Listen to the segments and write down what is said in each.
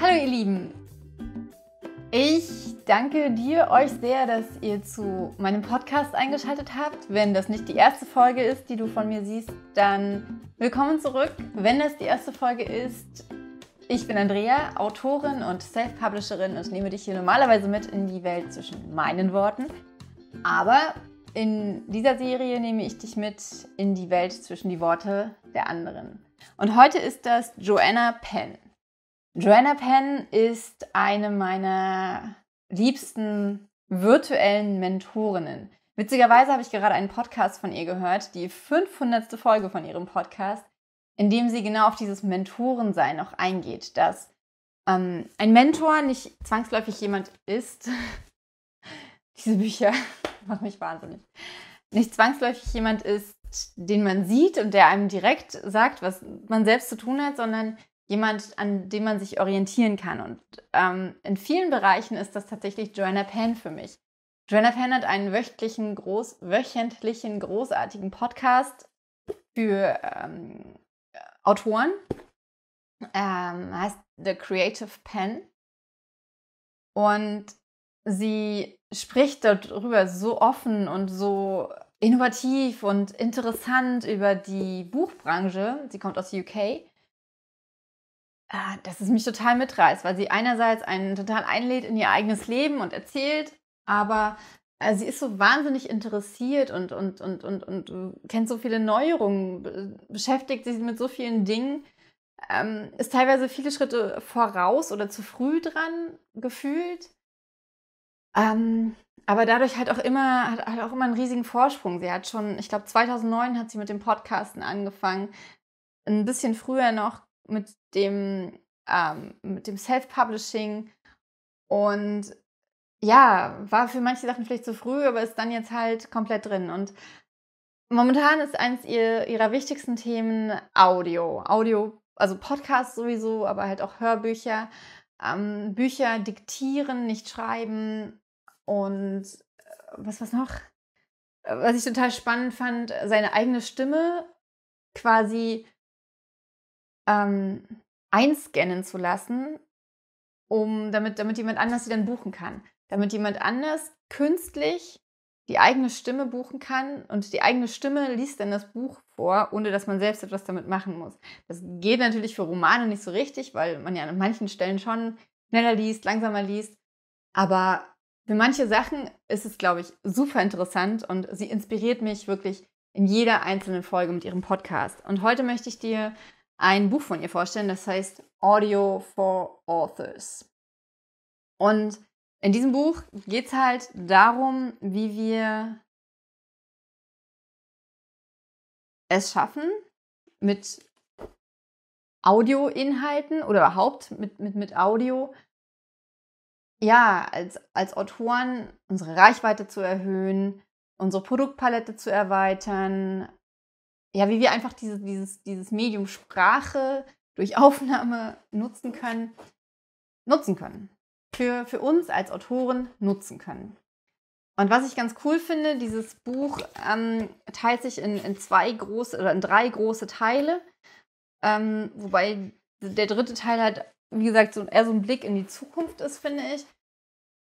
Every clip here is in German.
Hallo ihr Lieben. Ich danke dir euch sehr, dass ihr zu meinem Podcast eingeschaltet habt. Wenn das nicht die erste Folge ist, die du von mir siehst, dann willkommen zurück. Wenn das die erste Folge ist, ich bin Andrea, Autorin und Self-Publisherin und nehme dich hier normalerweise mit in die Welt zwischen meinen Worten. Aber in dieser Serie nehme ich dich mit in die Welt zwischen die Worte der anderen. Und heute ist das Joanna Penn. Joanna Penn ist eine meiner liebsten virtuellen Mentorinnen. Witzigerweise habe ich gerade einen Podcast von ihr gehört, die 500. Folge von ihrem Podcast, in dem sie genau auf dieses Mentorensein noch eingeht, dass ähm, ein Mentor nicht zwangsläufig jemand ist. Diese Bücher macht mich wahnsinnig. Nicht zwangsläufig jemand ist, den man sieht und der einem direkt sagt, was man selbst zu tun hat, sondern jemand, an dem man sich orientieren kann. Und ähm, in vielen Bereichen ist das tatsächlich Joanna Penn für mich. Joanna Penn hat einen wöchentlichen, groß, wöchentlichen großartigen Podcast für ähm, Autoren. Ähm, heißt The Creative Pen. Und sie spricht darüber so offen und so innovativ und interessant über die Buchbranche. Sie kommt aus UK. Ah, Dass es mich total mitreißt, weil sie einerseits einen total einlädt in ihr eigenes Leben und erzählt, aber äh, sie ist so wahnsinnig interessiert und, und, und, und, und äh, kennt so viele Neuerungen, beschäftigt sich mit so vielen Dingen, ähm, ist teilweise viele Schritte voraus oder zu früh dran gefühlt ähm, aber dadurch halt auch immer, hat, hat auch immer einen riesigen Vorsprung. Sie hat schon, ich glaube 2009 hat sie mit dem Podcasten angefangen. Ein bisschen früher noch mit dem, ähm, dem Self-Publishing. Und ja, war für manche Sachen vielleicht zu früh, aber ist dann jetzt halt komplett drin. Und momentan ist eines ihr, ihrer wichtigsten Themen Audio. Audio, also Podcasts sowieso, aber halt auch Hörbücher ähm, Bücher diktieren, nicht schreiben und äh, was was noch? Äh, was ich total spannend fand, seine eigene Stimme quasi ähm, einscannen zu lassen, um damit, damit jemand anders sie dann buchen kann. Damit jemand anders künstlich die eigene Stimme buchen kann und die eigene Stimme liest dann das Buch vor, ohne dass man selbst etwas damit machen muss. Das geht natürlich für Romane nicht so richtig, weil man ja an manchen Stellen schon schneller liest, langsamer liest. Aber für manche Sachen ist es, glaube ich, super interessant und sie inspiriert mich wirklich in jeder einzelnen Folge mit ihrem Podcast. Und heute möchte ich dir ein Buch von ihr vorstellen, das heißt Audio for Authors. Und in diesem Buch geht es halt darum, wie wir es schaffen, mit Audioinhalten oder überhaupt mit, mit, mit Audio, ja, als, als Autoren unsere Reichweite zu erhöhen, unsere Produktpalette zu erweitern, ja, wie wir einfach diese, dieses, dieses Medium Sprache durch Aufnahme nutzen können, nutzen können für, für uns als Autoren nutzen können. Und was ich ganz cool finde, dieses Buch ähm, teilt sich in, in zwei große oder in drei große Teile, ähm, wobei der dritte Teil halt, wie gesagt, so, eher so ein Blick in die Zukunft ist, finde ich.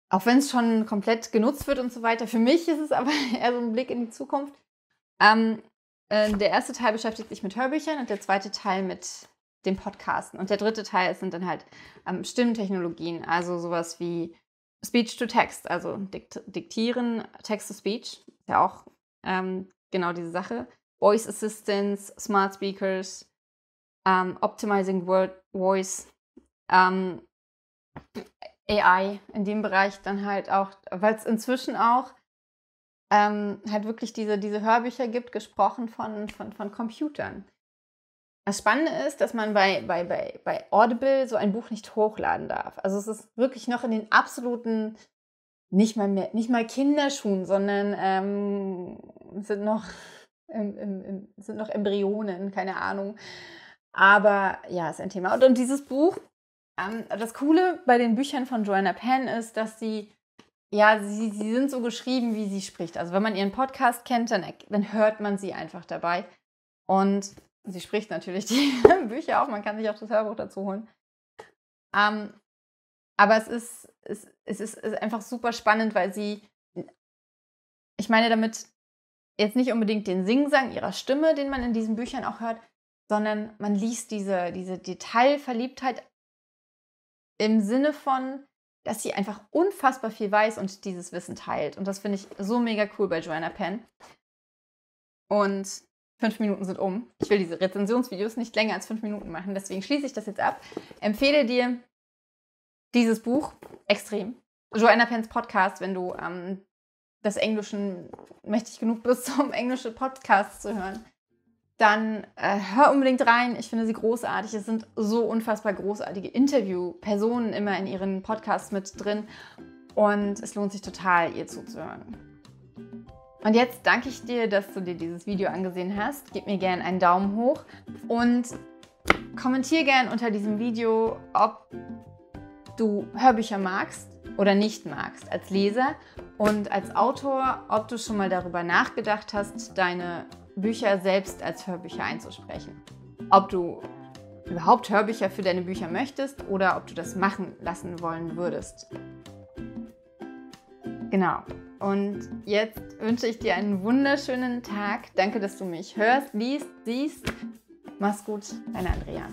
Auch wenn es schon komplett genutzt wird und so weiter. Für mich ist es aber eher so ein Blick in die Zukunft. Ähm, äh, der erste Teil beschäftigt sich mit Hörbüchern und der zweite Teil mit dem Podcasten. Und der dritte Teil sind dann halt ähm, Stimmtechnologien, also sowas wie Speech to Text, also Dikt Diktieren, Text to Speech, ist ja auch ähm, genau diese Sache. Voice Assistance, Smart Speakers, ähm, Optimizing Word Voice, ähm, AI in dem Bereich dann halt auch, weil es inzwischen auch ähm, halt wirklich diese, diese Hörbücher gibt, gesprochen von, von, von Computern. Das Spannende ist, dass man bei, bei, bei, bei Audible so ein Buch nicht hochladen darf. Also es ist wirklich noch in den absoluten, nicht mal, mehr, nicht mal Kinderschuhen, sondern ähm, sind, noch, im, im, sind noch Embryonen, keine Ahnung. Aber ja, ist ein Thema. Und, und dieses Buch, ähm, das Coole bei den Büchern von Joanna Penn ist, dass sie ja, sie, sie sind so geschrieben, wie sie spricht. Also wenn man ihren Podcast kennt, dann, dann hört man sie einfach dabei. Und Sie spricht natürlich die Bücher auch, man kann sich auch das Hörbuch dazu holen. Ähm, aber es ist, es, es ist, es ist einfach super spannend, weil sie, ich meine damit jetzt nicht unbedingt den Singsang ihrer Stimme, den man in diesen Büchern auch hört, sondern man liest diese, diese Detailverliebtheit im Sinne von, dass sie einfach unfassbar viel weiß und dieses Wissen teilt. Und das finde ich so mega cool bei Joanna Penn. Und Fünf Minuten sind um. Ich will diese Rezensionsvideos nicht länger als fünf Minuten machen, deswegen schließe ich das jetzt ab. Empfehle dir dieses Buch extrem. Joanna Pens Podcast, wenn du ähm, des Englischen mächtig genug bist, um englische Podcasts zu hören, dann äh, hör unbedingt rein. Ich finde sie großartig. Es sind so unfassbar großartige Interview-Personen immer in ihren Podcasts mit drin. Und es lohnt sich total, ihr zuzuhören. Und jetzt danke ich dir, dass du dir dieses Video angesehen hast. Gib mir gerne einen Daumen hoch und kommentier gerne unter diesem Video, ob du Hörbücher magst oder nicht magst als Leser und als Autor, ob du schon mal darüber nachgedacht hast, deine Bücher selbst als Hörbücher einzusprechen. Ob du überhaupt Hörbücher für deine Bücher möchtest oder ob du das machen lassen wollen würdest. Genau. Und jetzt wünsche ich dir einen wunderschönen Tag. Danke, dass du mich hörst, liest, siehst. Mach's gut, deine Andrea.